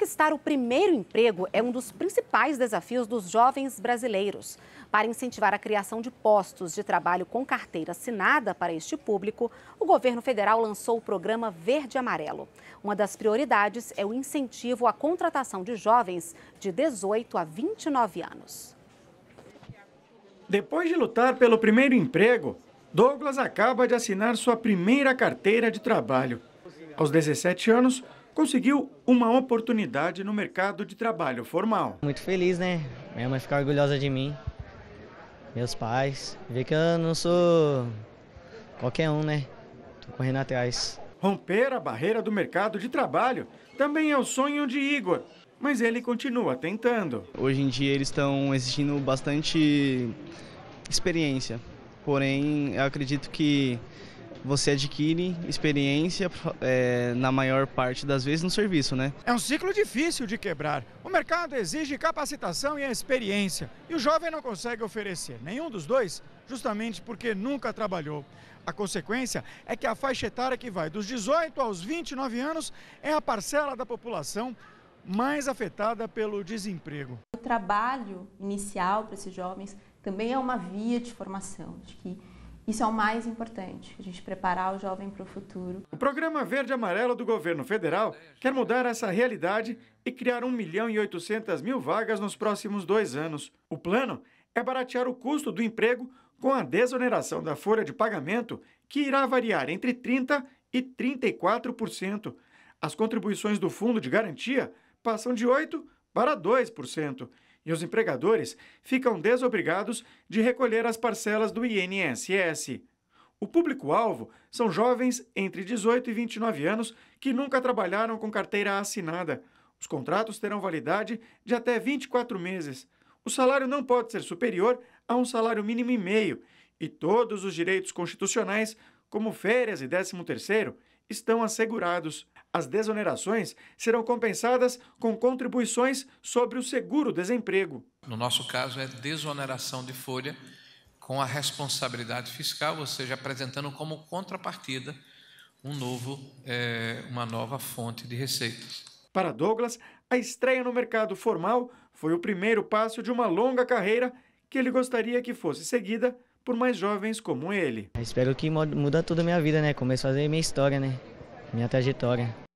Conquistar o primeiro emprego é um dos principais desafios dos jovens brasileiros. Para incentivar a criação de postos de trabalho com carteira assinada para este público, o governo federal lançou o programa Verde Amarelo. Uma das prioridades é o incentivo à contratação de jovens de 18 a 29 anos. Depois de lutar pelo primeiro emprego, Douglas acaba de assinar sua primeira carteira de trabalho. Aos 17 anos, conseguiu uma oportunidade no mercado de trabalho formal. Muito feliz, né? Minha mãe fica orgulhosa de mim, meus pais, ver que eu não sou qualquer um, né? Tô correndo atrás. Romper a barreira do mercado de trabalho também é o sonho de Igor, mas ele continua tentando. Hoje em dia eles estão exigindo bastante experiência, porém eu acredito que você adquire experiência é, na maior parte das vezes no serviço, né? É um ciclo difícil de quebrar. O mercado exige capacitação e experiência, e o jovem não consegue oferecer nenhum dos dois, justamente porque nunca trabalhou. A consequência é que a faixa etária que vai dos 18 aos 29 anos é a parcela da população mais afetada pelo desemprego. O trabalho inicial para esses jovens também é uma via de formação, de que isso é o mais importante, a gente preparar o jovem para o futuro. O programa Verde Amarelo do governo federal quer mudar essa realidade e criar 1 milhão e 800 mil vagas nos próximos dois anos. O plano é baratear o custo do emprego com a desoneração da folha de pagamento, que irá variar entre 30% e 34%. As contribuições do fundo de garantia passam de 8% para 2%, e os empregadores ficam desobrigados de recolher as parcelas do INSS. O público-alvo são jovens entre 18 e 29 anos que nunca trabalharam com carteira assinada. Os contratos terão validade de até 24 meses. O salário não pode ser superior a um salário mínimo e meio, e todos os direitos constitucionais, como férias e 13º, estão assegurados. As desonerações serão compensadas com contribuições sobre o seguro-desemprego. No nosso caso, é desoneração de folha com a responsabilidade fiscal, ou seja, apresentando como contrapartida um novo, é, uma nova fonte de receitas. Para Douglas, a estreia no mercado formal foi o primeiro passo de uma longa carreira que ele gostaria que fosse seguida por mais jovens como ele. Eu espero que muda tudo a minha vida, né? Começo a fazer minha história, né? Minha trajetória.